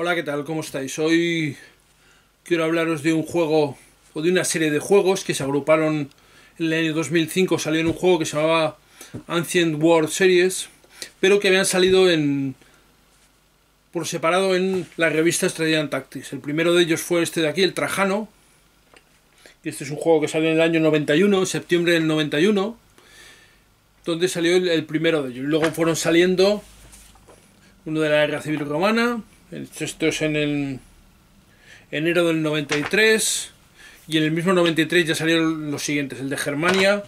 Hola, ¿qué tal? ¿Cómo estáis? Hoy quiero hablaros de un juego o de una serie de juegos que se agruparon en el año 2005. Salió en un juego que se llamaba Ancient World Series, pero que habían salido en por separado en la revista Estrella Tactics. El primero de ellos fue este de aquí, el Trajano. Este es un juego que salió en el año 91, septiembre del 91, donde salió el, primero de ellos. Luego fueron saliendo uno de la Guerra Civil Romana, esto es en el enero del 93 y en el mismo 93 ya salieron los siguientes, el de Germania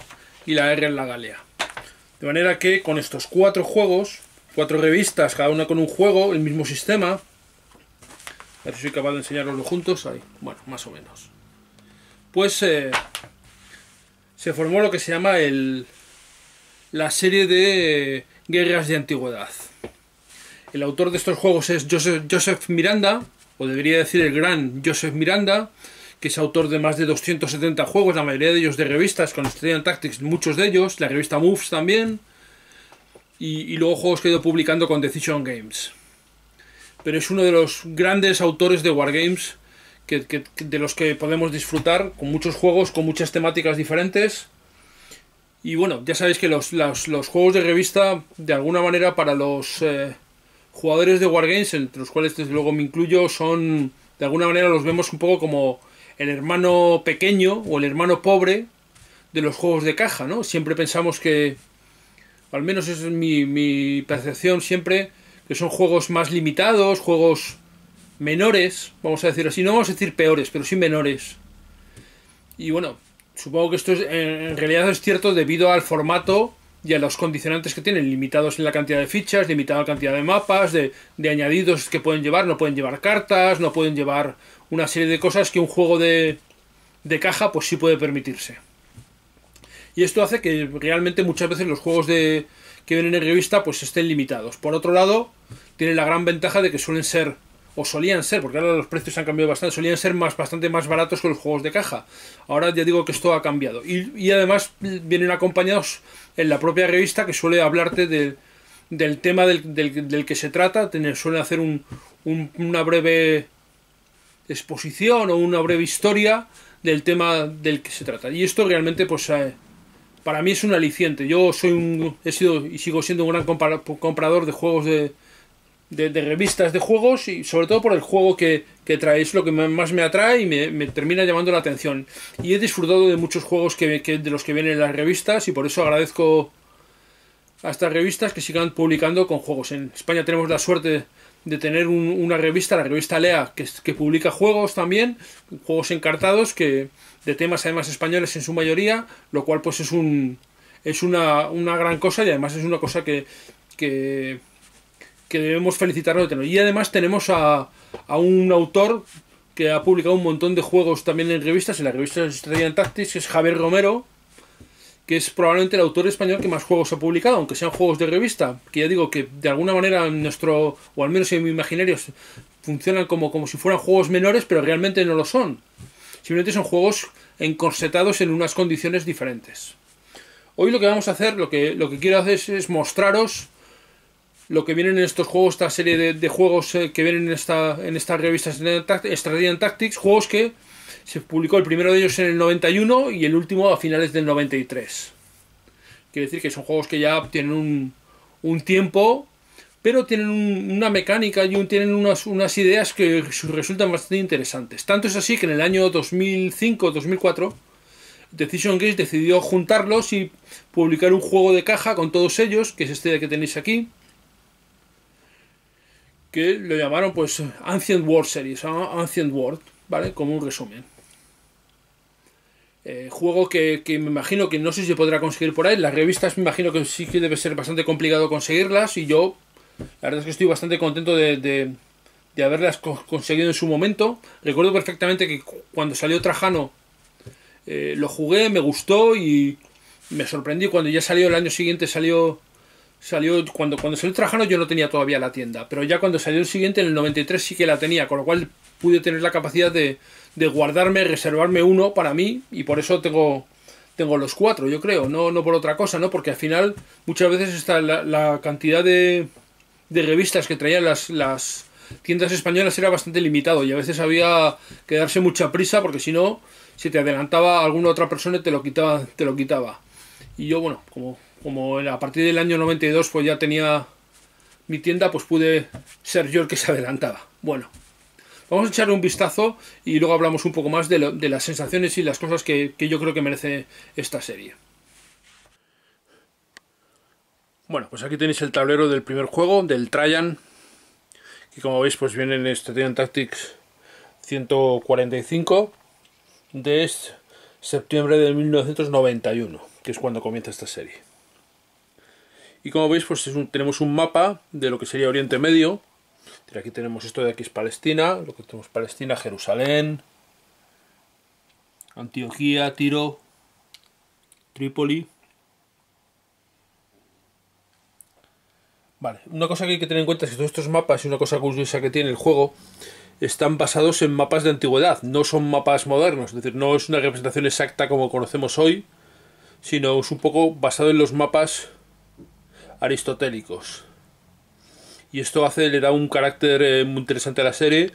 y la R en la Galea De manera que con estos cuatro juegos, cuatro revistas, cada una con un juego, el mismo sistema, a ver si soy capaz de enseñaroslo juntos, ahí, bueno, más o menos. Pues eh, se formó lo que se llama el, la serie de guerras de antigüedad. El autor de estos juegos es Joseph, Miranda, o debería decir el gran Joseph Miranda, que es autor de más de 270 juegos, la mayoría de ellos de revistas, con Stadium Tactics, muchos de ellos, la revista Moves también, y, luego juegos que ha ido publicando con Decision Games. Pero es uno de los grandes autores de Wargames de los que podemos disfrutar, con muchos juegos, con muchas temáticas diferentes. Y bueno, ya sabéis que los, juegos de revista, de alguna manera, para los... Eh, jugadores de Wargames, entre los cuales desde luego me incluyo, son, de alguna manera los vemos un poco como el hermano pequeño o el hermano pobre de los juegos de caja, ¿no? Siempre pensamos que, al menos es mi, percepción siempre, que son juegos más limitados, juegos menores, vamos a decir así, no vamos a decir peores, pero sí menores. Y bueno, supongo que esto es, en realidad es cierto debido al formato y a los condicionantes que tienen, limitados en la cantidad de fichas, limitada la cantidad de mapas, de, añadidos que pueden llevar, no pueden llevar cartas, no pueden llevar una serie de cosas que un juego de, de caja pues sí puede permitirse. Y esto hace que realmente muchas veces los juegos de, que vienen en revista pues estén limitados. Por otro lado, tienen la gran ventaja de que suelen ser solían ser, porque ahora los precios han cambiado bastante, solían ser más, bastante más baratos que los juegos de caja. Ahora ya digo que esto ha cambiado. Y, además vienen acompañados en la propia revista que suele hablarte del tema del, que se trata, suele hacer una breve exposición o una breve historia del tema del que se trata. Y esto realmente, pues, eh, para mí es un aliciente. Yo soy un, he sido y sigo siendo un gran comprador de juegos de, de, revistas de juegos y sobre todo por el juego que, que traéis, lo que más me atrae y me, termina llamando la atención. Y he disfrutado de muchos juegos que, de los que vienen las revistas y por eso agradezco a estas revistas que sigan publicando con juegos. En España tenemos la suerte de tener una revista, la revista Lea, que, que, publica juegos también, juegos encartados, que de temas además españoles en su mayoría, lo cual pues es un es una, gran cosa y además es una cosa que, que que debemos felicitarlo de tener. Y además tenemos a, un autor que ha publicado un montón de juegos también en revistas, en la revista Estrella Tactics, que es Javier Romero, que es probablemente el autor español que más juegos ha publicado, aunque sean juegos de revista, que ya digo que de alguna manera en nuestro, o al menos en mi imaginario, funcionan como, como si fueran juegos menores, pero realmente no lo son. Simplemente son juegos encorsetados en unas condiciones diferentes. Hoy lo que vamos a hacer, lo que, lo que quiero hacer es mostraros lo que vienen en estos juegos, esta serie de, juegos eh, que vienen en esta, en esta revista Strategy Tactics, juegos que se publicó el primero de ellos en el 91 y el último a finales del 93. Quiere decir que son juegos que ya tienen un, tiempo, pero tienen una mecánica y tienen unas, unas ideas que resultan bastante interesantes. Tanto es así que en el año 2005-2004 Decision Games decidió juntarlos y publicar un juego de caja con todos ellos, que es este que tenéis aquí, que lo llamaron pues Ancient World Series, Ancient World, ¿vale? Como un resumen. Eh, juego que, me imagino que no sé si se podrá conseguir por ahí. Las revistas me imagino que sí que debe ser bastante complicado conseguirlas y yo la verdad es que estoy bastante contento de, de, haberlas conseguido en su momento. Recuerdo perfectamente que cuando salió Trajano eh, lo jugué, me gustó y me sorprendí cuando ya salió el año siguiente salió salió cuando, cuando salió Trajano yo no tenía todavía la tienda, pero ya cuando salió el siguiente, en el 93 sí que la tenía, con lo cual pude tener la capacidad de, de guardarme, reservarme uno para mí y por eso tengo, tengo los cuatro, yo creo, no, no por otra cosa, ¿no? Porque al final muchas veces está la, la cantidad de, de, revistas que traían las, las tiendas españolas era bastante limitado y a veces había que darse mucha prisa porque si no, si te adelantaba alguna otra persona te lo quitaba, te lo quitaba. Y yo, bueno, como como a partir del año 92 pues ya tenía mi tienda, pues pude ser yo el que se adelantaba. Bueno, vamos a echarle un vistazo y luego hablamos un poco más de, las sensaciones y las cosas que, yo creo que merece esta serie. Bueno, pues aquí tenéis el tablero del primer juego, del Trajan, que como veis pues viene en este Tactics 145 de septiembre de 1991, que es cuando comienza esta serie. Y como veis, pues tenemos un mapa de lo que sería Oriente Medio. Aquí tenemos esto de aquí es Palestina, lo que tenemos Palestina, Jerusalén, Antioquía, Tiro, Trípoli. Vale, una cosa que hay que tener en cuenta es que todos estos mapas y una cosa curiosa que tiene el juego están basados en mapas de antigüedad, no son mapas modernos, es decir, no es una representación exacta como conocemos hoy, sino es un poco basado en los mapas aristotélicos. Y esto hace, le da un carácter eh, muy interesante a la serie,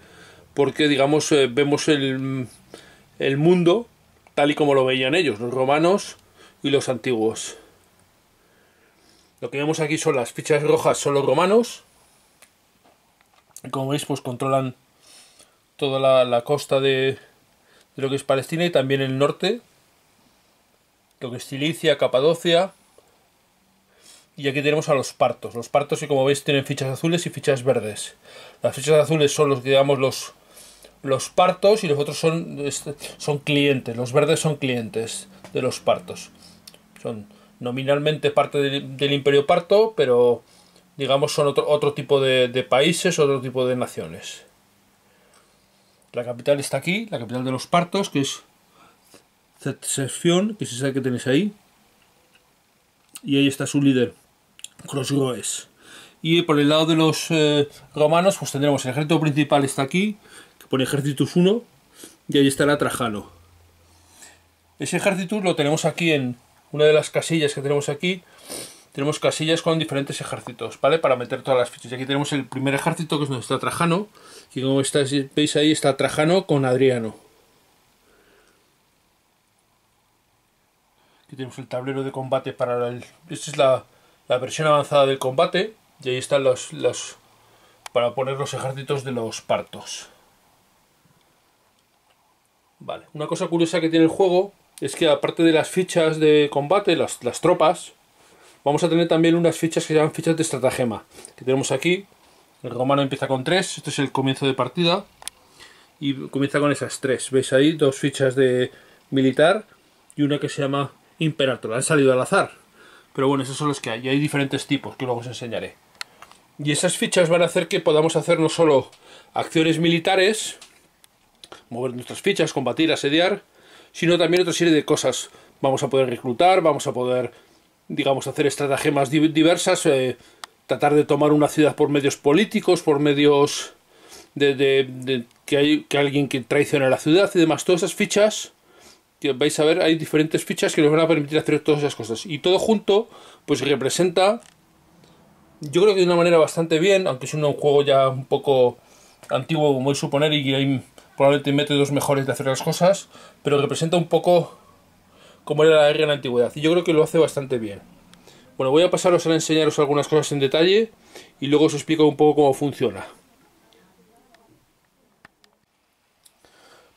porque digamos, eh, vemos el, mundo tal y como lo veían ellos, los romanos y los antiguos. Lo que vemos aquí son las fichas rojas, son los romanos. como veis, pues controlan toda la, costa de, de lo que es Palestina y también el norte, lo que es Cilicia, Capadocia, y aquí tenemos a los partos. Los partos, como veis, tienen fichas azules y fichas verdes. Las fichas azules son los, que los, los partos y los otros son, son clientes. Los verdes son clientes de los partos. Son nominalmente parte del, imperio parto, pero digamos son otro, tipo de, países, otro tipo de naciones. La capital está aquí, la capital de los partos, que es Zetsefion, que es esa que tenéis ahí. Y ahí está su líder. Crossroes Y por el lado de los eh, romanos, pues tendremos el ejército principal está aquí, que pone ejércitos 1, y ahí está la Trajano. Ese ejército lo tenemos aquí en una de las casillas que tenemos aquí. Tenemos casillas con diferentes ejércitos, ¿vale? Para meter todas las fichas. Y aquí tenemos el primer ejército, que es donde está Trajano. Y como veis ahí, está Trajano con Adriano. Aquí tenemos el tablero de combate para el... Esta es la, la versión avanzada del combate y ahí están los, los para poner los ejércitos de los partos. Vale, una cosa curiosa que tiene el juego es que aparte de las fichas de combate, las, tropas, vamos a tener también unas fichas que se llaman fichas de estratagema, que tenemos aquí. El romano empieza con tres, esto es el comienzo de partida, y comienza con esas tres. ¿Veis ahí? Dos fichas de militar y una que se llama imperator. Han salido al azar, pero bueno, esos son los que hay. Y hay diferentes tipos que luego os enseñaré. Y esas fichas van a hacer que podamos hacer no solo acciones militares, mover nuestras fichas, combatir, asediar, sino también otra serie de cosas. Vamos a poder reclutar, vamos a poder, digamos, hacer estratagemas diversas, eh, tratar de tomar una ciudad por medios políticos, por medios de, que, hay, que alguien que traicione a la ciudad y demás. Todas esas fichas vais a ver, hay diferentes fichas que nos van a permitir hacer todas esas cosas. Y todo junto, pues representa, yo creo que de una manera bastante bien, aunque es un juego ya un poco antiguo, como voy a suponer, y hay probablemente métodos mejores de hacer las cosas, pero representa un poco como era la guerra en la antigüedad. Y yo creo que lo hace bastante bien. Bueno, voy a pasaros a enseñaros algunas cosas en detalle y luego os explico un poco cómo funciona.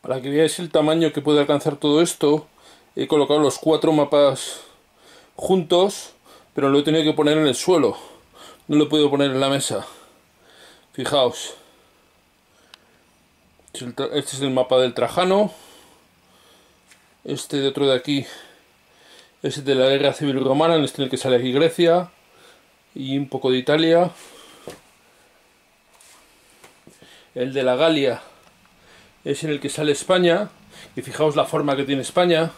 Para que veáis el tamaño que puede alcanzar todo esto, he colocado los cuatro mapas juntos, pero lo he tenido que poner en el suelo. No lo he podido poner en la mesa. Fijaos. Este es el mapa del Trajano. Este de otro de aquí es de la guerra civil romana, en este en el que sale aquí Grecia y un poco de Italia. El de la Galia es en el que sale España, y fijaos la forma que tiene España,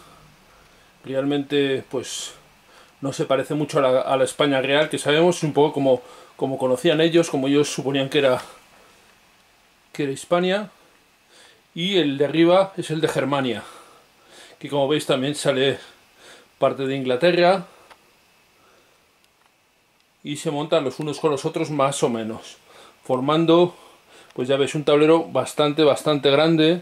realmente pues no se parece mucho a la, España real, que sabemos un poco como, conocían ellos, como ellos suponían que era, que era España y el de arriba es el de Germania, que como veis también sale parte de Inglaterra, y se montan los unos con los otros más o menos, formando pues ya veis un tablero bastante, bastante grande.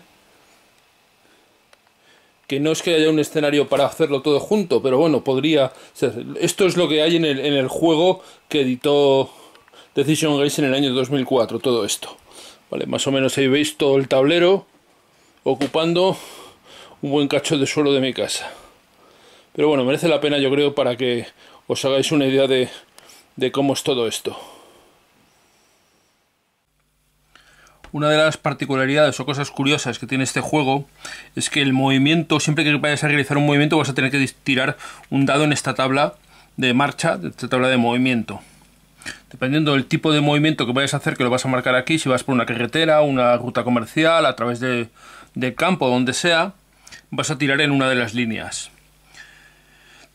Que no es que haya un escenario para hacerlo todo junto, pero bueno, podría ser. Esto es lo que hay en el, juego que editó Decision Games en el año 2004, todo esto. Vale, más o menos ahí veis todo el tablero ocupando un buen cacho de suelo de mi casa. Pero bueno, merece la pena yo creo para que os hagáis una idea de, de cómo es todo esto. Una de las particularidades o cosas curiosas que tiene este juego es que el movimiento, siempre que vayas a realizar un movimiento vas a tener que tirar un dado en esta tabla de marcha, de esta tabla de movimiento. Dependiendo del tipo de movimiento que vayas a hacer, que lo vas a marcar aquí, si vas por una carretera, una ruta comercial, a través de, campo, donde sea, vas a tirar en una de las líneas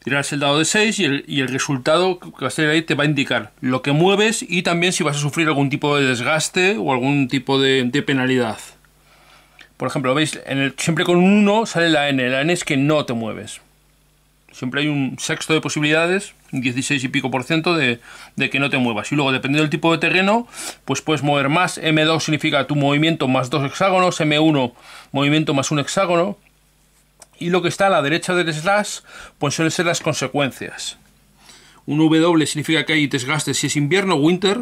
tirarás el dado de 6 y el, resultado que vas a tener ahí te va a indicar lo que mueves y también si vas a sufrir algún tipo de desgaste o algún tipo de, penalidad. Por ejemplo, veis, siempre con un 1 sale la n, la n es que no te mueves. Siempre hay un sexto de posibilidades, un 16 y pico por ciento de, de que no te muevas. Y luego, dependiendo del tipo de terreno, pues puedes mover más. M2 significa tu movimiento más dos hexágonos, M1 movimiento más un hexágono, y lo que está a la derecha del slash pues suelen ser las consecuencias. Un W significa que hay desgaste si es invierno o winter.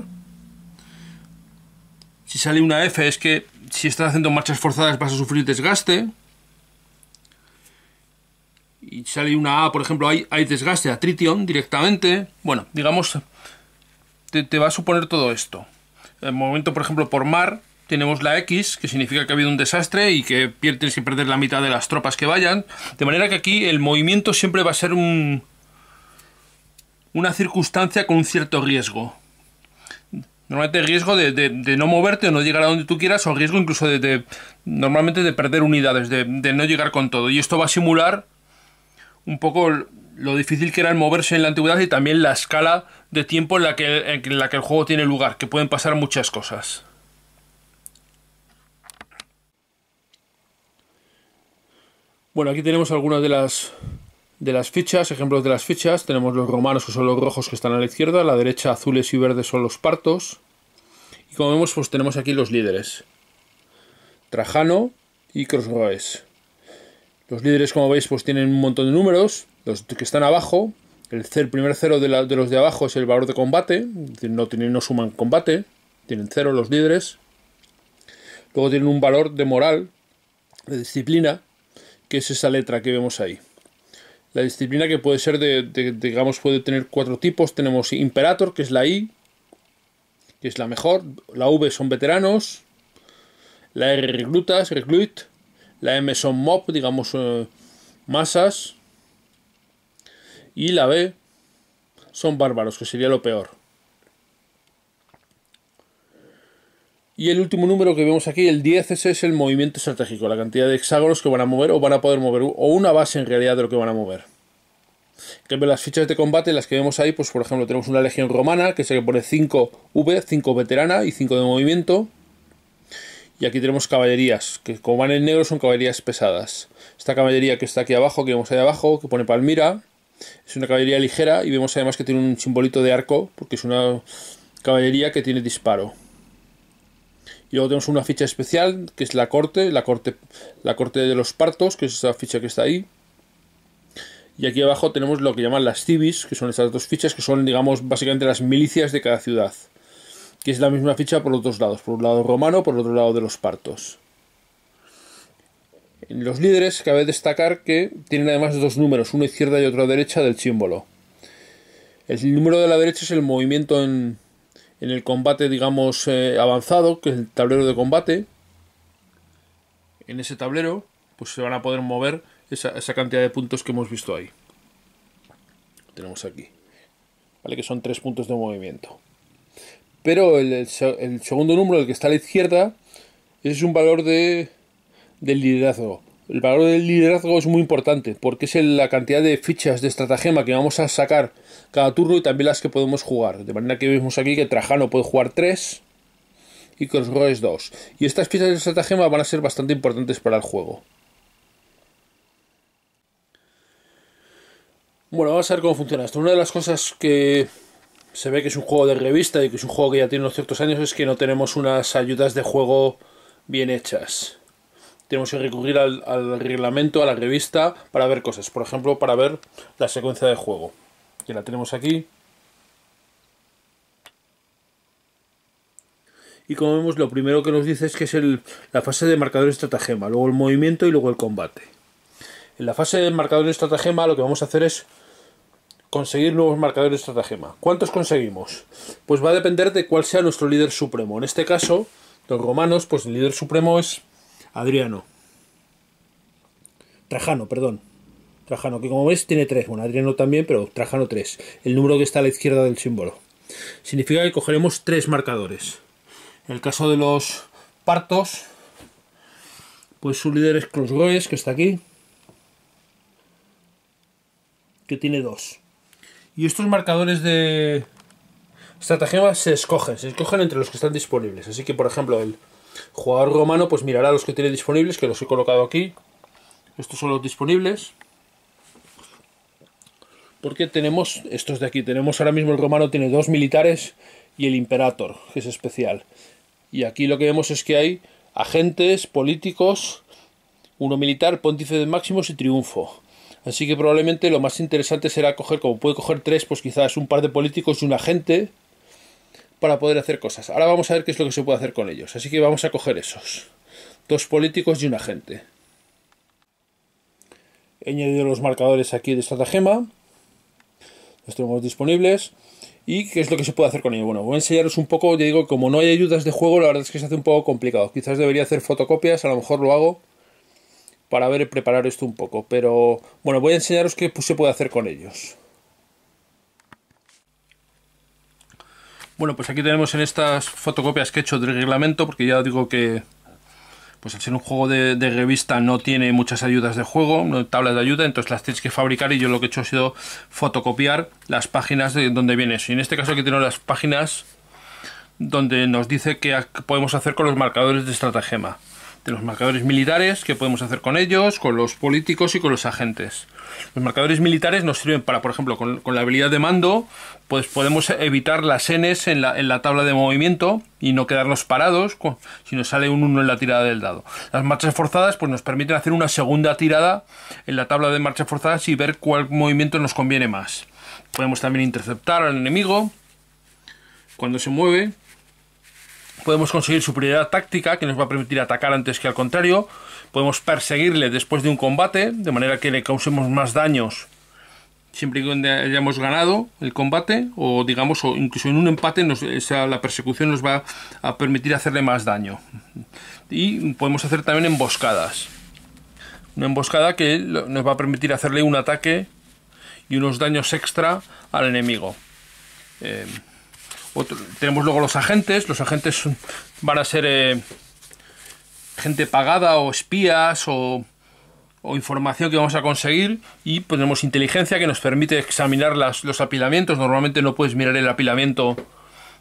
Si sale una F es que si estás haciendo marchas forzadas vas a sufrir desgaste. Y si sale una A, por ejemplo, hay, desgaste a tritión directamente. Bueno, digamos, te, te va a suponer todo esto. El momento, por ejemplo, por mar, tenemos la X, que significa que ha habido un desastre y que pierdes que perder la mitad de las tropas que vayan. De manera que aquí el movimiento siempre va a ser un, una circunstancia con un cierto riesgo. Normalmente riesgo de, no moverte o no llegar a donde tú quieras, o riesgo incluso de, normalmente de perder unidades, de, no llegar con todo. Y esto va a simular un poco lo difícil que era el moverse en la antigüedad y también la escala de tiempo en la que, en la que el juego tiene lugar, que pueden pasar muchas cosas. Bueno, aquí tenemos algunas de las, de las fichas, ejemplos de las fichas. Tenemos los romanos, que son los rojos que están a la izquierda, a la derecha azules y verdes son los partos. Y como vemos, pues tenemos aquí los líderes. Trajano y Crossroes. Los líderes, como veis, pues tienen un montón de números. Los que están abajo, el, primer cero de, de, los de abajo es el valor de combate. No, tienen, no suman combate, tienen cero los líderes. Luego tienen un valor de moral, de disciplina, que es esa letra que vemos ahí. La disciplina que puede ser de, digamos, puede tener cuatro tipos. Tenemos Imperator, que es la I, que es la mejor. La V son veteranos. La R reclutas, recluit. La M son mob, digamos, eh, masas. Y la B son bárbaros, que sería lo peor. Y el último número que vemos aquí, el 10, ese es el movimiento estratégico, la cantidad de hexágonos que van a mover o van a poder mover, o una base en realidad de lo que van a mover. Que las fichas de combate, las que vemos ahí, pues por ejemplo tenemos una legión romana que se le pone 5 V, 5 veterana y 5 de movimiento. Y aquí tenemos caballerías, que como van en negro son caballerías pesadas. Esta caballería que está aquí abajo, que vemos ahí abajo, que pone Palmira, es una caballería ligera y vemos además que tiene un simbolito de arco, porque es una caballería que tiene disparo. Y luego tenemos una ficha especial, que es la corte, la corte, la corte de los partos, que es esa ficha que está ahí. Y aquí abajo tenemos lo que llaman las civis, que son estas dos fichas, que son, digamos, básicamente las milicias de cada ciudad. Que es la misma ficha por los dos lados, por un lado romano, por otro lado de los partos. En los líderes cabe destacar que tienen además dos números, uno izquierda y otro derecha del símbolo. El número de la derecha es el movimiento en, en el combate, digamos, eh, avanzado, que es el tablero de combate. En ese tablero, pues se van a poder mover esa, cantidad de puntos que hemos visto ahí. Tenemos aquí. ¿Vale? Que son tres puntos de movimiento. Pero el, segundo número, el que está a la izquierda, es un valor del liderazgo el valor del liderazgo es muy importante porque es la cantidad de fichas de estratagema que vamos a sacar cada turno y también las que podemos jugar. De manera que vemos aquí que Trajano puede jugar 3 y Crossroads 2. Y estas fichas de estratagema van a ser bastante importantes para el juego. Bueno, vamos a ver cómo funciona esto. Una de las cosas que se ve que es un juego de revista y que es un juego que ya tiene unos ciertos años es que no tenemos unas ayudas de juego bien hechas tenemos que recurrir al, reglamento, a la revista, para ver cosas. Por ejemplo, para ver la secuencia de juego, que la tenemos aquí. Y como vemos, lo primero que nos dice es que es la fase de marcador estratagema, luego el movimiento y luego el combate. En la fase de marcador estratagema lo que vamos a hacer es conseguir nuevos marcadores de estratagema. ¿Cuántos conseguimos? Pues va a depender de cuál sea nuestro líder supremo. En este caso, los romanos, pues el líder supremo es Adriano. Trajano, perdón. Trajano, que como ves tiene tres. Bueno, Adriano también, pero Trajano tres. El número que está a la izquierda del símbolo. Significa que cogeremos tres marcadores. En el caso de los partos, pues su líder es Gómez, que está aquí. Que tiene dos. Y estos marcadores de estratagemas se escogen, se escogen entre los que están disponibles. Así que, por ejemplo, el Jugador romano, pues mirará los que tiene disponibles, que los he colocado aquí. Estos son los disponibles. Porque tenemos estos de aquí. Tenemos ahora mismo el romano tiene dos militares y el imperator, que es especial. Y aquí lo que vemos es que hay agentes, políticos, uno militar, pontífice de máximos y triunfo. Así que probablemente lo más interesante será coger, como puede coger tres, pues quizás un par de políticos y un agente para poder hacer cosas. Ahora vamos a ver qué es lo que se puede hacer con ellos. Así que vamos a coger esos. Dos políticos y un agente. He añadido los marcadores aquí de estratagema. Los tenemos disponibles. ¿Y qué es lo que se puede hacer con ellos Bueno, voy a enseñaros un poco, ya digo, como no hay ayudas de juego, la verdad es que se hace un poco complicado. Quizás debería hacer fotocopias, a lo mejor lo hago para ver preparar esto un poco. Pero bueno, voy a enseñaros qué se puede hacer con ellos. Bueno, pues aquí tenemos en estas fotocopias que he hecho del reglamento, porque ya digo que pues al ser un juego de, revista no tiene muchas ayudas de juego, no tablas de ayuda, entonces las tienes que fabricar y yo lo que he hecho ha sido fotocopiar las páginas de donde viene eso. Y en este caso aquí tengo las páginas donde nos dice qué podemos hacer con los marcadores de estratagema. De los marcadores militares, qué podemos hacer con ellos, con los políticos y con los agentes. Los marcadores militares nos sirven para, por ejemplo, con, la habilidad de mando, pues podemos evitar las Ns en la, tabla de movimiento y no quedarnos parados si nos sale un 1 en la tirada del dado. Las marchas forzadas pues nos permiten hacer una segunda tirada en la tabla de marchas forzadas y ver cuál movimiento nos conviene más. Podemos también interceptar al enemigo cuando se mueve. Podemos conseguir superioridad táctica que nos va a permitir atacar antes que al contrario. Podemos perseguirle después de un combate, de manera que le causemos más daños siempre y que hayamos ganado el combate o digamos o incluso en un empate la persecución nos va a permitir hacerle más daño y podemos hacer también emboscadas una emboscada que nos va a permitir hacerle un ataque y unos daños extra al enemigo eh, tenemos luego los agentes los agentes van a ser eh, gente pagada o espías o, información que vamos a conseguir y ponemos inteligencia que nos permite examinar las, los apilamientos. Normalmente no puedes mirar el apilamiento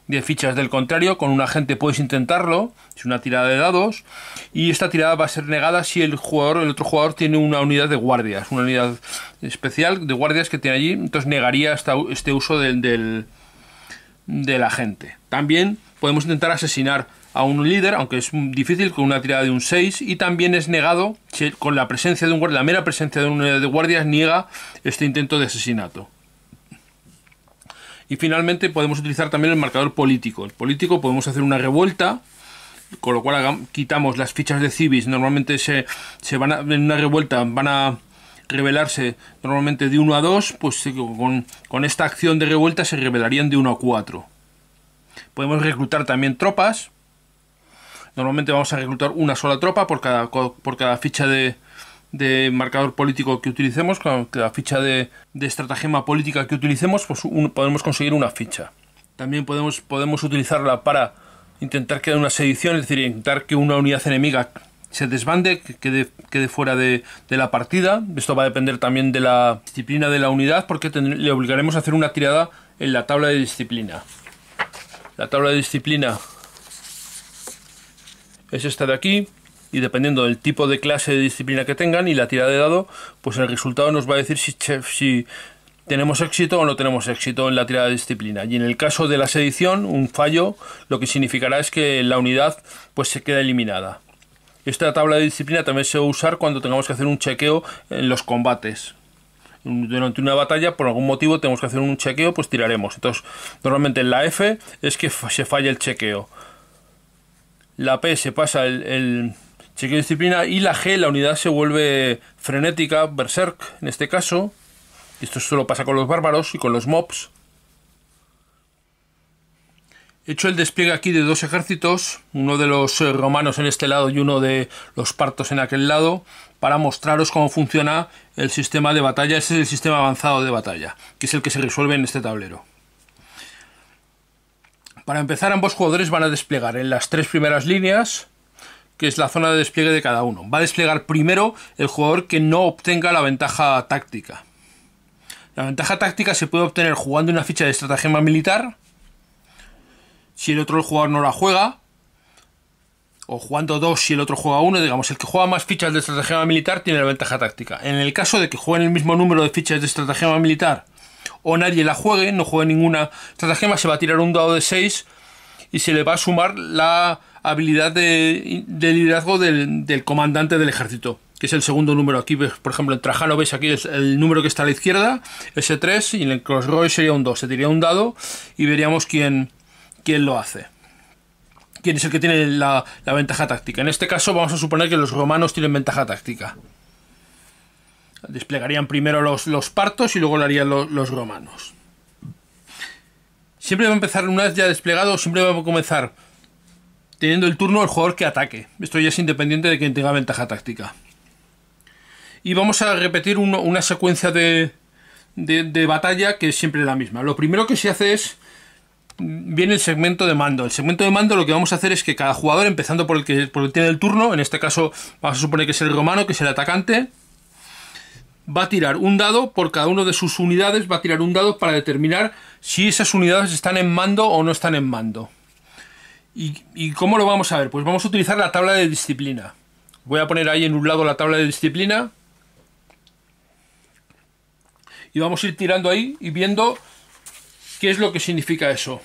de fichas del contrario, con un agente puedes intentarlo, es una tirada de dados, y esta tirada va a ser negada si el jugador, el otro jugador tiene una unidad de guardias, una unidad especial de guardias que tiene allí, entonces negaría este uso del, del, del agente. También podemos intentar asesinar a un líder, aunque es difícil, con una tirada de un 6, y también es negado con la presencia de un guardia, la mera presencia de un eh, de guardias niega este intento de asesinato. Y finalmente podemos utilizar también el marcador político. El político podemos hacer una revuelta, con lo cual quitamos las fichas de civis. Normalmente se, van en una revuelta van a revelarse normalmente de 1 a 2, pues con, con esta acción de revuelta se revelarían de 1 a 4. Podemos reclutar también tropas, Normalmente vamos a reclutar una sola tropa por cada, por cada ficha de, de marcador político que utilicemos, con cada ficha de, de, estratagema política que utilicemos, pues podemos conseguir una ficha. También podemos, podemos utilizarla para intentar crear una sedición, es decir, intentar que una unidad enemiga se desbande, que quede, fuera de, de, la partida. Esto va a depender también de la disciplina de la unidad, porque le obligaremos a hacer una tirada en la tabla de disciplina. La tabla de disciplina es esta de aquí y dependiendo del tipo de clase de disciplina que tengan y la tirada de dado, pues el resultado nos va a decir si, tenemos éxito o no tenemos éxito en la tirada de disciplina. Y en el caso de la sedición, un fallo lo que significará es que la unidad pues se queda eliminada. Esta tabla de disciplina también se va a usar cuando tengamos que hacer un chequeo en los combates. Durante una batalla, por algún motivo, tenemos que hacer un chequeo, pues tiraremos. Entonces, normalmente en la F es que se falla el chequeo la P se pasa el, el chequeo de disciplina y la G, la unidad, se vuelve frenética, berserk en este caso. Esto solo pasa con los bárbaros y con los mobs. He hecho el despliegue aquí de dos ejércitos, uno de los eh, romanos en este lado y uno de los partos en aquel lado, para mostraros cómo funciona el sistema de batalla. Ese es el sistema avanzado de batalla, que es el que se resuelve en este tablero. Para empezar, ambos jugadores van a desplegar en las tres primeras líneas, que es la zona de despliegue de cada uno. Va a desplegar primero el jugador que no obtenga la ventaja táctica. La ventaja táctica se puede obtener jugando una ficha de estratagema militar, si el otro jugador no la juega, o jugando dos si el otro juega uno, digamos, el que juega más fichas de estratagema militar tiene la ventaja táctica. En el caso de que jueguen el mismo número de fichas de estratagema militar o nadie la juegue, no juegue ninguna estrategia, se va a tirar un dado de 6 y se le va a sumar la habilidad de, liderazgo del, comandante del ejército, que es el segundo número. Aquí, por ejemplo, en Trajano veis aquí es el número que está a la izquierda, ese 3, y en el Crossroy sería un 2. Se tiraría un dado y veríamos quién, quién lo hace. Quién es el que tiene la ventaja táctica. En este caso vamos a suponer que los romanos tienen ventaja táctica. Desplegarían primero los, partos y luego lo harían los, romanos. Siempre va a empezar, una ya desplegado, siempre va a comenzar teniendo el turno el jugador que ataque. Esto ya es independiente de quien tenga ventaja táctica. Y vamos a repetir una secuencia de, batalla que es siempre la misma. Lo primero que se hace es. Mm, viene el segmento de mando. El segmento de mando lo que vamos a hacer es que cada jugador, empezando por el que tiene el turno, en este caso vamos a suponer que es el romano, que es el atacante, va a tirar un dado por cada una de sus unidades, va a tirar un dado para determinar si esas unidades están en mando o no están en mando. ¿Y, cómo lo vamos a ver? Pues vamos a utilizar la tabla de disciplina. Voy a poner ahí en un lado la tabla de disciplina. Y vamos a ir tirando ahí y viendo qué es lo que significa eso.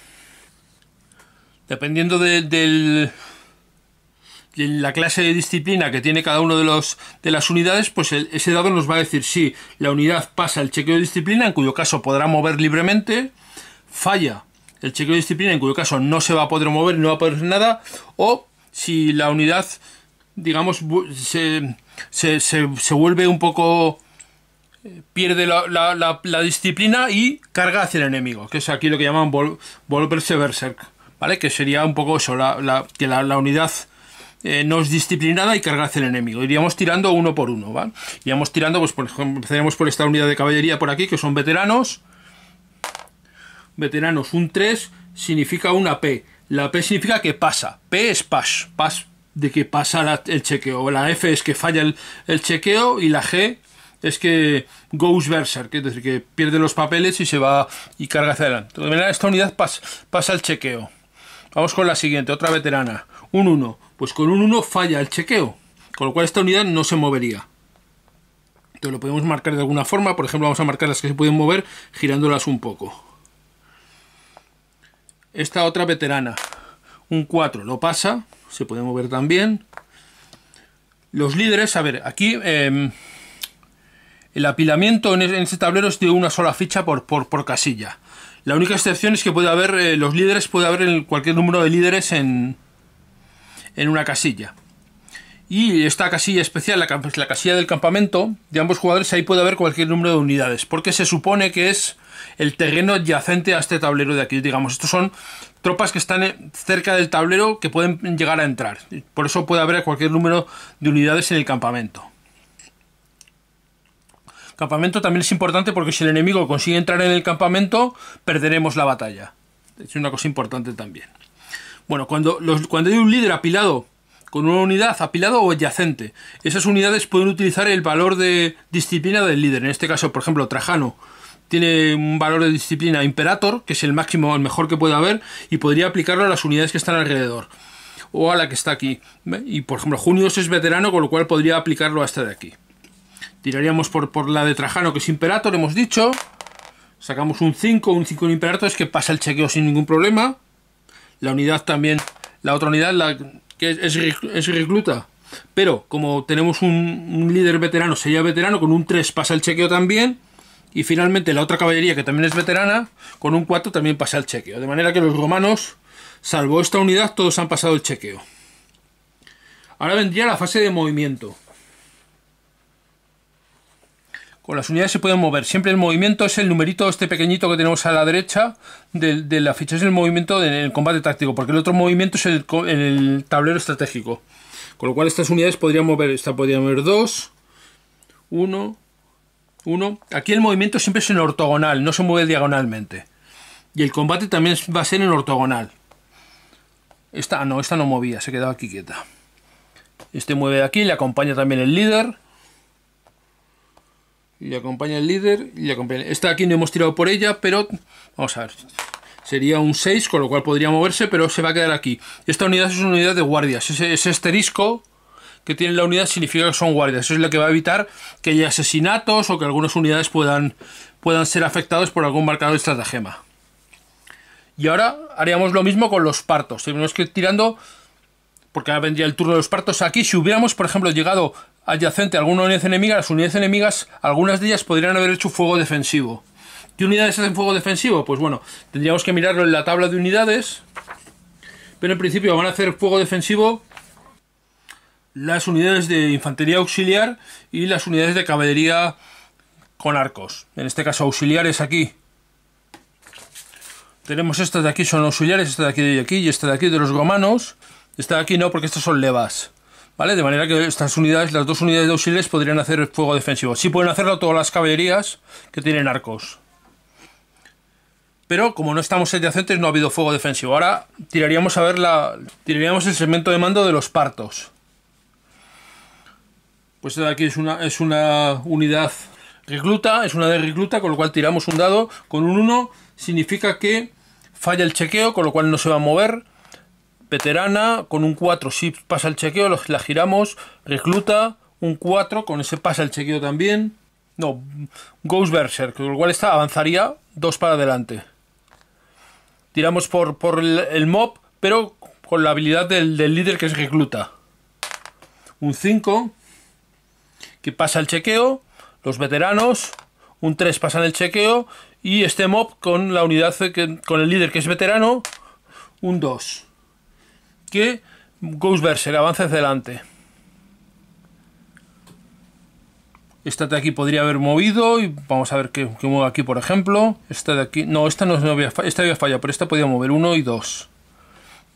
Dependiendo del, la clase de disciplina que tiene cada uno de los de las unidades, pues ese dado nos va a decir si la unidad pasa el chequeo de disciplina, en cuyo caso podrá mover libremente, falla el chequeo de disciplina, en cuyo caso no se va a poder mover, no va a poder hacer nada, o si la unidad, digamos, se, se, se, vuelve un poco eh, pierde la, disciplina y carga hacia el enemigo, que es aquí lo que llaman volverse berserk, ¿vale? Que sería un poco eso, la, que la unidad eh, no es disciplinada y hacia el enemigo. Iríamos tirando uno por uno, ¿vale? Iríamos tirando, pues por ejemplo, empezaremos por esta unidad de caballería por aquí, que son veteranos. Veteranos, un 3 significa una P. La P significa que pasa. P es pass, de que pasa el chequeo. La F es que falla el, chequeo y la G es que goes berserk, es decir, que pierde los papeles y se va y carga hacia adelante. esta unidad pasa el chequeo. Vamos con la siguiente, otra veterana. Un 1. Pues con un 1 falla el chequeo, con lo cual esta unidad no se movería. Entonces lo podemos marcar de alguna forma, por ejemplo vamos a marcar las que se pueden mover girándolas un poco. Esta otra veterana, un 4 lo pasa, se puede mover también. Los líderes, a ver, aquí em, el apilamiento en este tablero es de una sola ficha por, por, casilla. La única excepción es que puede haber, eh, los líderes, puede haber cualquier número de líderes en, en una casilla. Y esta casilla especial, la, casilla del campamento de ambos jugadores, ahí puede haber cualquier número de unidades, porque se supone que es el terreno adyacente a este tablero de aquí. Digamos, estos son tropas que están eh, cerca del tablero que pueden llegar a entrar. Por eso puede haber cualquier número de unidades en el campamento. Campamento también es importante porque si el enemigo consigue entrar en el campamento, perderemos la batalla. Es una cosa importante también. Bueno, cuando, los, cuando hay un líder apilado con una unidad apilado o adyacente, esas unidades pueden utilizar el valor de disciplina del líder. En este caso, por ejemplo, Trajano tiene un valor de disciplina imperator, que es el máximo, el mejor que puede haber, y podría aplicarlo a las unidades que están alrededor o a la que está aquí. Y por ejemplo, Junius es veterano, con lo cual podría aplicarlo a esta de aquí. Tiraríamos por, por la de Trajano, que es imperator, hemos dicho. Sacamos un 5, un 5 en imperator, es que pasa el chequeo sin ningún problema la unidad también, la otra unidad, que es, recluta. Pero como tenemos un, un, líder veterano, sería veterano, con un 3 pasa el chequeo también. Y finalmente la otra caballería, que también es veterana, con un 4 también pasa el chequeo. De manera que los romanos, salvo esta unidad, todos han pasado el chequeo. Ahora vendría la fase de movimiento. Con las unidades se pueden mover. Siempre el movimiento es el numerito este pequeñito que tenemos a la derecha de, la ficha. Es el movimiento del combate táctico, porque el otro movimiento es el, en el tablero estratégico. Con lo cual estas unidades podrían mover, esta podría mover dos uno uno, Aquí el movimiento siempre es en ortogonal, no se mueve diagonalmente. Y el combate también va a ser en ortogonal. Esta no, esta no movía, se quedaba aquí quieta. Este mueve de aquí, le acompaña también el líder le acompaña el líder y le acompaña. está aquí no hemos tirado por ella, pero vamos a ver. Sería un 6, con lo cual podría moverse, pero se va a quedar aquí. Esta unidad es una unidad de guardias. Ese, este disco que tiene la unidad significa que son guardias. Eso es lo que va a evitar que haya asesinatos o que algunas unidades puedan, puedan ser afectados por algún marcador de estratagema. Y ahora haríamos lo mismo con los partos. Tenemos que ir tirando, porque ahora vendría el turno de los partos aquí. Si hubiéramos, por ejemplo, llegado adyacente a alguna unidad enemiga, las unidades enemigas, algunas de ellas podrían haber hecho fuego defensivo. ¿Qué unidades hacen fuego defensivo? Pues bueno, tendríamos que mirarlo en la tabla de unidades. Pero en principio van a hacer fuego defensivo las unidades de infantería auxiliar y las unidades de caballería con arcos. En este caso auxiliares aquí. Tenemos estas de aquí son auxiliares, esta de aquí y de aquí y esta de aquí de los gomanos. Esta de aquí no porque estas son levas. ¿Vale? De manera que estas unidades, las dos unidades de auxiliares podrían hacer fuego defensivo. Sí pueden hacerlo todas las caballerías que tienen arcos. Pero como no estamos adyacentes no ha habido fuego defensivo. Ahora tiraríamos a ver la tiraríamos el segmento de mando de los partos. Pues aquí es una, es una unidad recluta, es una de recluta, con lo cual tiramos un dado con un 1, significa que falla el chequeo, con lo cual no se va a mover veterana, con un 4 si pasa el chequeo, la giramos, recluta, un 4, con ese pasa el chequeo también. No, Ghost Berserk, con lo cual avanzaría dos para adelante. Tiramos por, el, mob, pero con la habilidad del, del líder que es recluta. Un 5, que pasa el chequeo, los veteranos, un 3 pasan el chequeo, y este mob con la unidad, con el líder que es veterano, un 2 que avance hacia delante. Esta de aquí podría haber movido y vamos a ver qué, qué mueve aquí, por ejemplo. Esta de aquí, no, esta no, no había, esta había fallado, pero esta podía mover uno y dos.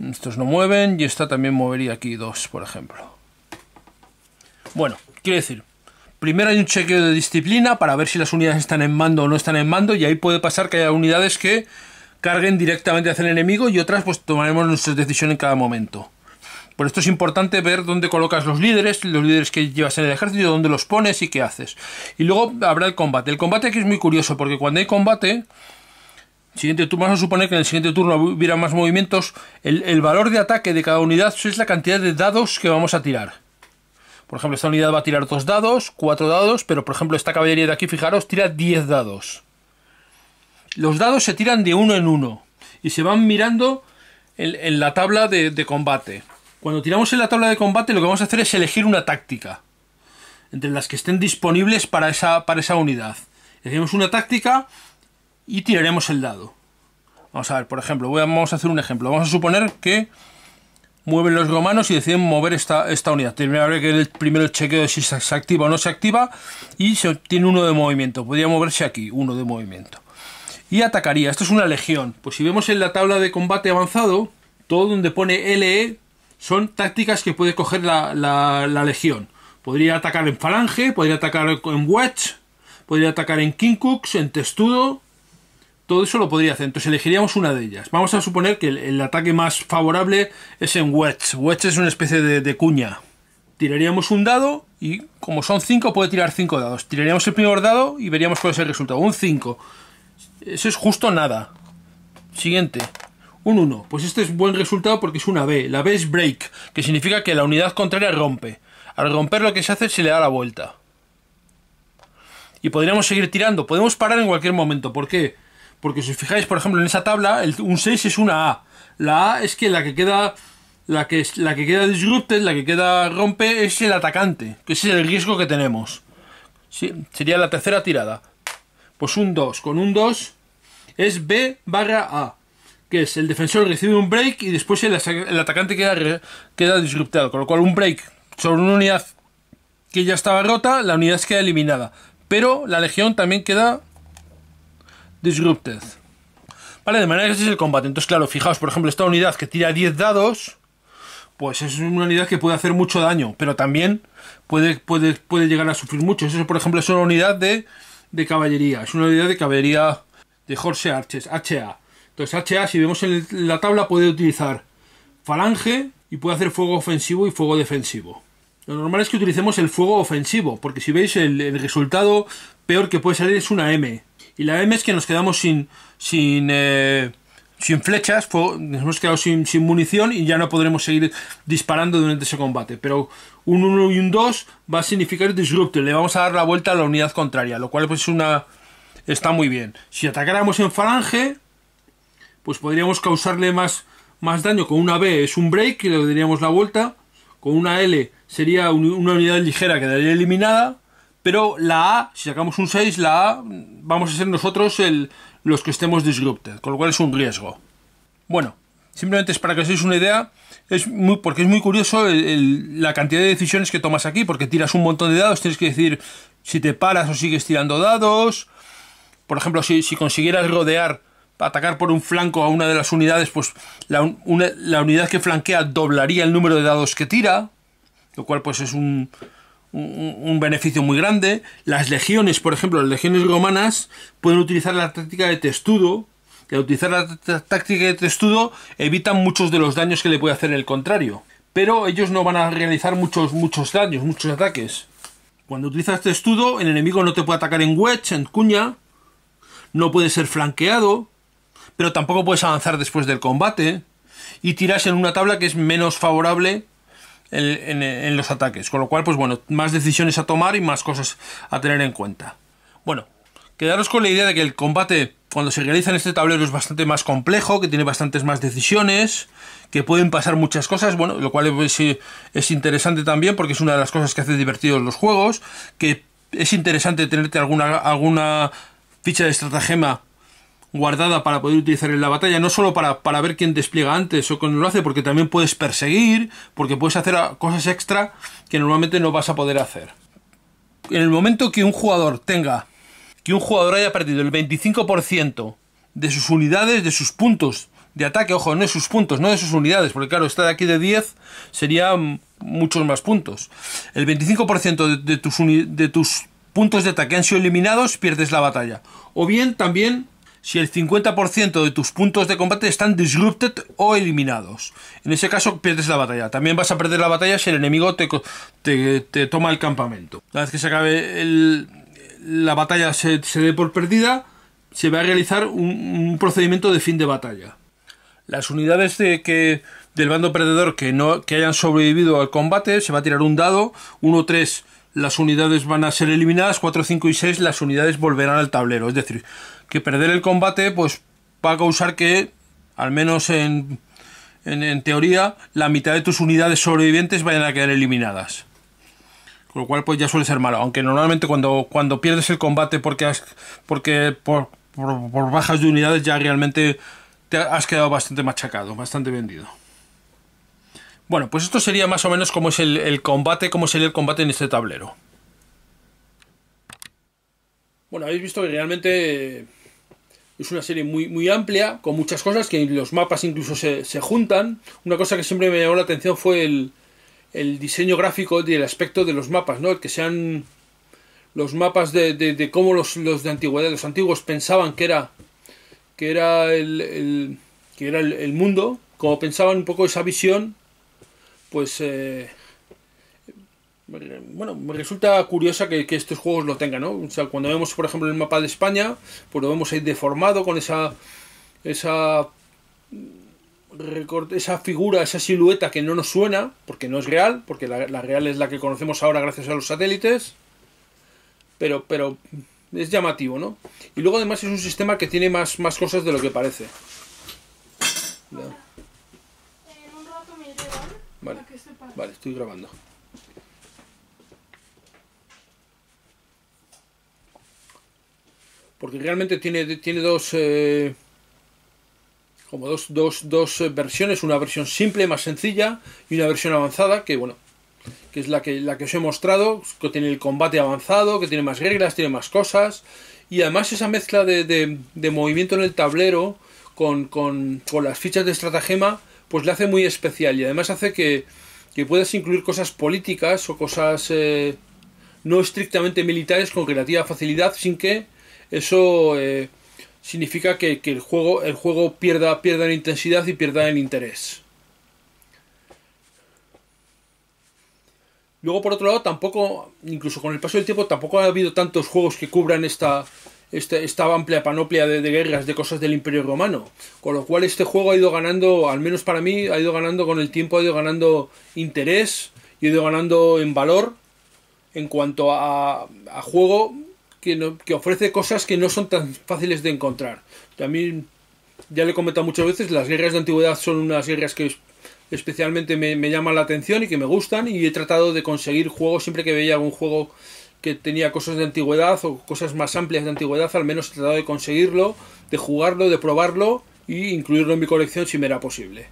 Estos no mueven y esta también movería aquí dos, por ejemplo. Bueno, quiere decir, primero hay un chequeo de disciplina para ver si las unidades están en mando o no están en mando y ahí puede pasar que haya unidades que carguen directamente hacia el enemigo y otras pues tomaremos nuestra decisión en cada momento. Por esto es importante ver dónde colocas los líderes, los líderes que llevas en el ejército, dónde los pones y qué haces. Y luego habrá el combate. El combate aquí es muy curioso porque cuando hay combate, siguiente turno, vamos a suponer que en el siguiente turno hubiera más movimientos, el, valor de ataque de cada unidad es la cantidad de dados que vamos a tirar. Por ejemplo, esta unidad va a tirar dos dados, cuatro dados, pero por ejemplo esta caballería de aquí, fijaros, tira 10 dados. Los dados se tiran de uno en uno y se van mirando en, la tabla de, combate. Cuando tiramos en la tabla de combate lo que vamos a hacer es elegir una táctica entre las que estén disponibles para esa, para esa unidad. Elegimos una táctica y tiraremos el dado. Vamos a ver, por ejemplo, vamos a hacer un ejemplo. Vamos a suponer que mueven los romanos y deciden mover esta, esta unidad. Primero que el primero el chequeo de si se, activa o no se activa y se obtiene uno de movimiento. Podría moverse aquí, uno de movimiento y atacaría. Esto es una legión. Pues si vemos en la tabla de combate avanzado, todo donde pone LE son tácticas que puede coger la, legión. Podría atacar en falange, podría atacar en wedge, podría atacar en king cooks, en testudo. Todo eso lo podría hacer. Entonces elegiríamos una de ellas. Vamos a suponer que el, ataque más favorable es en wedge. Wedge es una especie de, de cuña. Tiraríamos un dado y como son 5 puede tirar 5 dados. Tiraríamos el primer dado y veríamos cuál es el resultado. Un 5. Eso es justo nada. Siguiente. Un 1. Pues este es buen resultado porque es una B. La B es break, que significa que la unidad contraria rompe. Al romper lo que se hace se le da la vuelta. Y podríamos seguir tirando. Podemos parar en cualquier momento. ¿Por qué? Porque si os fijáis, por ejemplo, en esa tabla, el, un 6 es una A. La A es que la que queda. La que, la que queda disrupted, la que queda rompe, es el atacante. Que ese es el riesgo que tenemos. Sí, sería la tercera tirada. Pues un 2. Con un 2 es B barra A. Que es el defensor recibe un break y después el, atacante queda, queda disruptado. Con lo cual un break sobre una unidad que ya estaba rota, la unidad queda eliminada. Pero la legión también queda disrupted. Vale, de manera que ese es el combate. Entonces, claro, fijaos, por ejemplo, esta unidad que tira 10 dados, pues es una unidad que puede hacer mucho daño, pero también puede, puede, puede llegar a sufrir mucho. Eso, por ejemplo, es una unidad de de caballería. Es una unidad de caballería de Jorge Arches, HA. Entonces HA, si vemos en la tabla, puede utilizar falange y puede hacer fuego ofensivo y fuego defensivo. Lo normal es que utilicemos el fuego ofensivo, porque si veis el, resultado peor que puede salir es una M. Y la M es que nos quedamos sin, sin, eh, sin flechas, nos hemos quedado sin, sin, munición y ya no podremos seguir disparando durante ese combate. Pero un 1 y un 2 va a significar Disrupted, le vamos a dar la vuelta a la unidad contraria, lo cual pues es una está muy bien. Si atacáramos en falange, pues podríamos causarle más, más daño. Con una B es un break y le daríamos la vuelta. Con una L sería una unidad ligera que daría eliminada. Pero la A, si sacamos un 6, la A vamos a ser nosotros el, los que estemos disrupted, con lo cual es un riesgo. Bueno, simplemente es para que os hagáis una idea es muy, porque es muy curioso la cantidad de decisiones que tomas aquí, porque tiras un montón de dados, tienes que decir si te paras o sigues tirando dados. Por ejemplo, si, consiguieras rodear, atacar por un flanco a una de las unidades, pues la, unidad que flanquea doblaría el número de dados que tira, lo cual pues es un, un, un beneficio muy grande. Las legiones, por ejemplo, las legiones romanas pueden utilizar la táctica de testudo, utilizar la táctica de testudo evita muchos de los daños que le puede hacer el contrario. Pero ellos no van a realizar muchos, muchos daños, muchos ataques. Cuando utilizas testudo, el enemigo no te puede atacar en wedge, en cuña, no puede ser flanqueado, pero tampoco puedes avanzar después del combate. Y tiras en una tabla que es menos favorable en, en, los ataques. Con lo cual, pues bueno, más decisiones a tomar y más cosas a tener en cuenta. Bueno, quedaros con la idea de que el combate cuando se realizan este tablero es bastante más complejo, que tiene bastantes más decisiones, que pueden pasar muchas cosas, bueno, lo cual es, interesante también porque es una de las cosas que hace divertidos los juegos, que es interesante tenerte alguna, ficha de estratagema guardada para poder utilizar en la batalla, no solo para, para ver quién despliega antes o quién lo hace, porque también puedes perseguir, porque puedes hacer cosas extra que normalmente no vas a poder hacer. En el momento que un jugador tenga que un jugador haya perdido el 25% de sus unidades, de sus puntos de ataque, ojo, no de sus puntos, no de sus unidades, porque claro, estar aquí de 10 sería muchos más puntos. El 25% de, tus de tus puntos de ataque han sido eliminados, pierdes la batalla. O bien también si el 50% de tus puntos de combate están disrupted o eliminados. En ese caso pierdes la batalla. También vas a perder la batalla si el enemigo te, te toma el campamento. Una vez que se acabe el, la batalla se, se dé por perdida, se va a realizar un, procedimiento de fin de batalla. Las unidades de que, del bando perdedor que, no, que hayan sobrevivido al combate se va a tirar un dado, 1-3 las unidades van a ser eliminadas, 4, 5 y 6 las unidades volverán al tablero. Es decir, que perder el combate pues va a causar que, al menos en, en teoría, la mitad de tus unidades sobrevivientes vayan a quedar eliminadas. Con lo cual, pues ya suele ser malo. Aunque normalmente cuando, cuando pierdes el combate porque porque por, bajas de unidades ya realmente te has quedado bastante machacado, bastante vendido. Bueno, pues esto sería más o menos como es el, combate, cómo sería el combate en este tablero. Bueno, habéis visto que realmente es una serie muy, muy amplia, con muchas cosas, que los mapas incluso se, juntan. Una cosa que siempre me llamó la atención fue el, el diseño gráfico y el aspecto de los mapas, ¿no? que sean los mapas de, cómo los, de antigüedad, los antiguos pensaban que era que era el, que era el, mundo, como pensaban un poco esa visión, pues eh, bueno, me resulta curiosa que, que, estos juegos lo tengan, ¿no? O sea, cuando vemos, por ejemplo, el mapa de España, pues lo vemos ahí deformado con esa esa esa figura, esa silueta que no nos suena, porque no es real, porque la, real es la que conocemos ahora gracias a los satélites, pero, pero es llamativo, ¿no? Y luego además es un sistema que tiene más, más cosas de lo que parece. vale, estoy grabando. Porque realmente tiene, tiene dos... Eh, como dos, dos, dos eh, versiones, una versión simple, más sencilla, y una versión avanzada, que bueno, que es la que, la que os he mostrado, que tiene el combate avanzado, que tiene más reglas, tiene más cosas, y además esa mezcla de, movimiento en el tablero con, con, con, las fichas de estratagema, pues le hace muy especial, y además hace que, que puedas incluir cosas políticas o cosas eh, no estrictamente militares con relativa facilidad, sin que eso... Eh, significa que, que el juego, el juego pierda, pierda en intensidad y pierda en interés. Luego, por otro lado, tampoco, incluso con el paso del tiempo, tampoco ha habido tantos juegos que cubran esta, esta, esta amplia panoplia de, guerras, de cosas del Imperio Romano. Con lo cual, este juego ha ido ganando, al menos para mí, ha ido ganando con el tiempo, ha ido ganando interés y ha ido ganando en valor en cuanto a, a juego que, ofrece cosas que no son tan fáciles de encontrar. También, ya le he comentado muchas veces, las guerras de antigüedad son unas guerras que especialmente me, llaman la atención y que me gustan y he tratado de conseguir juegos siempre que veía algún juego que tenía cosas de antigüedad o cosas más amplias de antigüedad, al menos he tratado de conseguirlo, de jugarlo, de probarlo y incluirlo en mi colección si me era posible.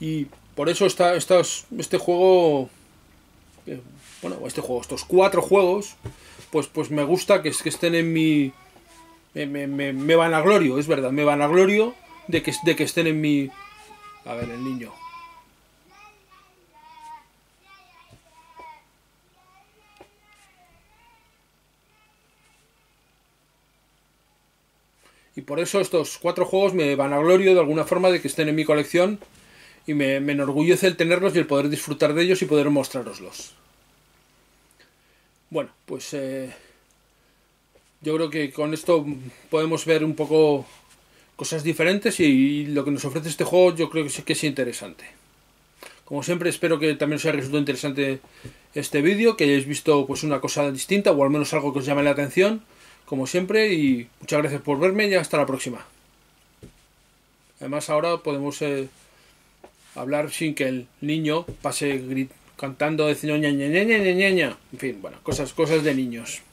Y por eso está, este juego, eh, bueno, este juego, estos cuatro juegos pues, pues me gusta que, que estén en mi... Me, van a glorio, es verdad, me van de que, de que estén en mi... A ver, el niño. Y por eso estos cuatro juegos me van a glorio de alguna forma de que estén en mi colección y me, me enorgullece el tenerlos y el poder disfrutar de ellos y poder mostraroslos. Bueno, pues eh, yo creo que con esto podemos ver un poco cosas diferentes y, lo que nos ofrece este juego yo creo que sí que es interesante. Como siempre espero que también os haya resultado interesante este vídeo, que hayáis visto pues una cosa distinta o al menos algo que os llame la atención, como siempre, y muchas gracias por verme y hasta la próxima. Además ahora podemos eh, hablar sin que el niño pase gritando cantando, diciendo ña, ña, ña, ña, ña, ña, en fin, bueno, cosas, cosas de niños.